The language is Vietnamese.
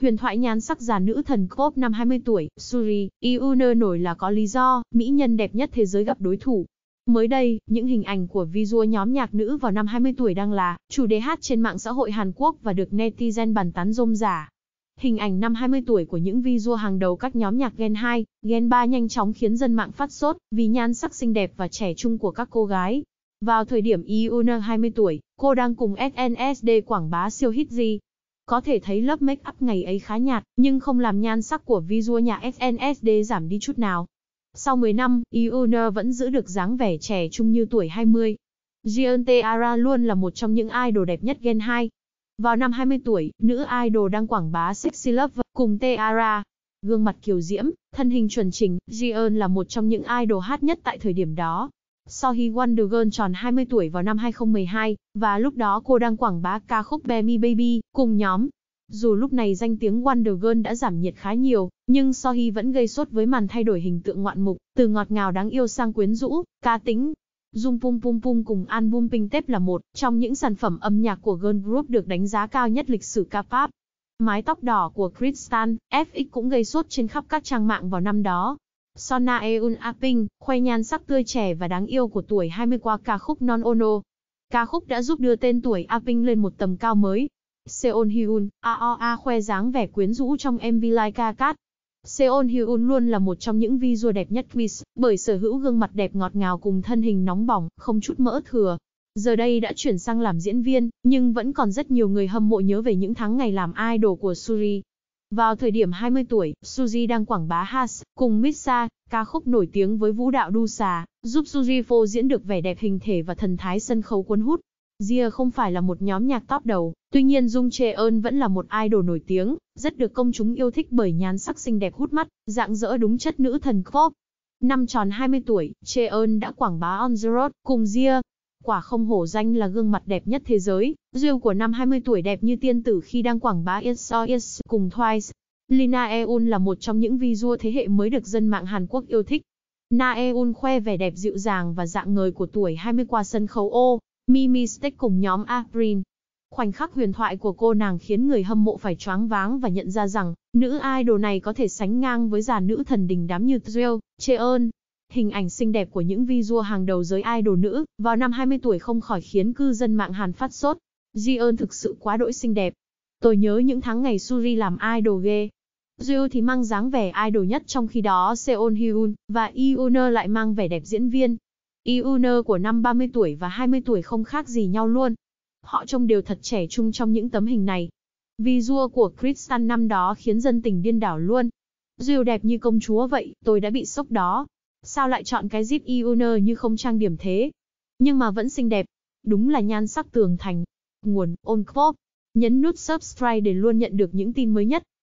Huyền thoại nhan sắc già nữ thần Cop năm 20 tuổi, Suri, Iuner nổi là có lý do, mỹ nhân đẹp nhất thế giới gặp đối thủ. Mới đây, những hình ảnh của visual nhóm nhạc nữ vào năm 20 tuổi đang là chủ đề hát trên mạng xã hội Hàn Quốc và được netizen bàn tán rôm rả. Hình ảnh năm 20 tuổi của những visual hàng đầu các nhóm nhạc Gen 2, Gen 3 nhanh chóng khiến dân mạng phát sốt vì nhan sắc xinh đẹp và trẻ trung của các cô gái. Vào thời điểm Iuna 20 tuổi, cô đang cùng SNSD quảng bá siêu hit gì có thể thấy lớp make up ngày ấy khá nhạt, nhưng không làm nhan sắc của visual nhà SNSD giảm đi chút nào. Sau 10 năm, Iona vẫn giữ được dáng vẻ trẻ trung như tuổi 20. Jeon Teara luôn là một trong những idol đẹp nhất Gen 2. Vào năm 20 tuổi, nữ idol đang quảng bá Sexy Love cùng Teara. Gương mặt kiều diễm, thân hình chuẩn chỉnh, Jeon là một trong những idol hát nhất tại thời điểm đó. Sohee Wonder Girl tròn 20 tuổi vào năm 2012, và lúc đó cô đang quảng bá ca khúc Baby Baby, cùng nhóm. Dù lúc này danh tiếng Wonder Girl đã giảm nhiệt khá nhiều, nhưng Sohee vẫn gây sốt với màn thay đổi hình tượng ngoạn mục, từ ngọt ngào đáng yêu sang quyến rũ, cá tính. Zoom Pum Pum Pum cùng album Pink Tep là một trong những sản phẩm âm nhạc của Girl Group được đánh giá cao nhất lịch sử ca pop Mái tóc đỏ của Kristan, FX cũng gây sốt trên khắp các trang mạng vào năm đó, Sona Eun Aping, khoe nhan sắc tươi trẻ và đáng yêu của tuổi 20 qua ca khúc Non Ono. Ca khúc đã giúp đưa tên tuổi Aping lên một tầm cao mới. Seon Hyun, AOA khoe dáng vẻ quyến rũ trong MV Like a Cat. Seon Hyun luôn là một trong những vi visual đẹp nhất Quiz, bởi sở hữu gương mặt đẹp ngọt ngào cùng thân hình nóng bỏng, không chút mỡ thừa. Giờ đây đã chuyển sang làm diễn viên, nhưng vẫn còn rất nhiều người hâm mộ nhớ về những tháng ngày làm idol của Suri. Vào thời điểm 20 tuổi, Suzy đang quảng bá Has, cùng Missa, ca khúc nổi tiếng với vũ đạo đu xà, giúp Suzy phô diễn được vẻ đẹp hình thể và thần thái sân khấu cuốn hút. Jia không phải là một nhóm nhạc top đầu, tuy nhiên Dung Chê Ơn vẫn là một idol nổi tiếng, rất được công chúng yêu thích bởi nhan sắc xinh đẹp hút mắt, dạng dỡ đúng chất nữ thần pop. Năm tròn 20 tuổi, Chê Ơn đã quảng bá On The Road cùng Jia, quả không hổ danh là gương mặt đẹp nhất thế giới, Jill của năm 20 tuổi đẹp như tiên tử khi đang quảng bá Yes or Yes cùng Twice. Lee Naeun là một trong những vi visual thế hệ mới được dân mạng Hàn Quốc yêu thích. Naeun khoe vẻ đẹp dịu dàng và dạng người của tuổi 20 qua sân khấu ô, Mimi Steak cùng nhóm April. Khoảnh khắc huyền thoại của cô nàng khiến người hâm mộ phải choáng váng và nhận ra rằng, nữ idol này có thể sánh ngang với già nữ thần đình đám như Jill, Cheon, Hình ảnh xinh đẹp của những vi visual hàng đầu giới idol nữ, vào năm 20 tuổi không khỏi khiến cư dân mạng Hàn phát sốt. Jion thực sự quá đỗi xinh đẹp. Tôi nhớ những tháng ngày Suri làm idol ghê. Jill thì mang dáng vẻ idol nhất trong khi đó Seon Hyun và Iuner lại mang vẻ đẹp diễn viên. Iuner của năm 30 tuổi và 20 tuổi không khác gì nhau luôn. Họ trông đều thật trẻ trung trong những tấm hình này. Visual của Kristen năm đó khiến dân tình điên đảo luôn. Jill đẹp như công chúa vậy, tôi đã bị sốc đó. Sao lại chọn cái zip Ioneer như không trang điểm thế? Nhưng mà vẫn xinh đẹp. Đúng là nhan sắc tường thành. Nguồn, Old Quote. Nhấn nút subscribe để luôn nhận được những tin mới nhất.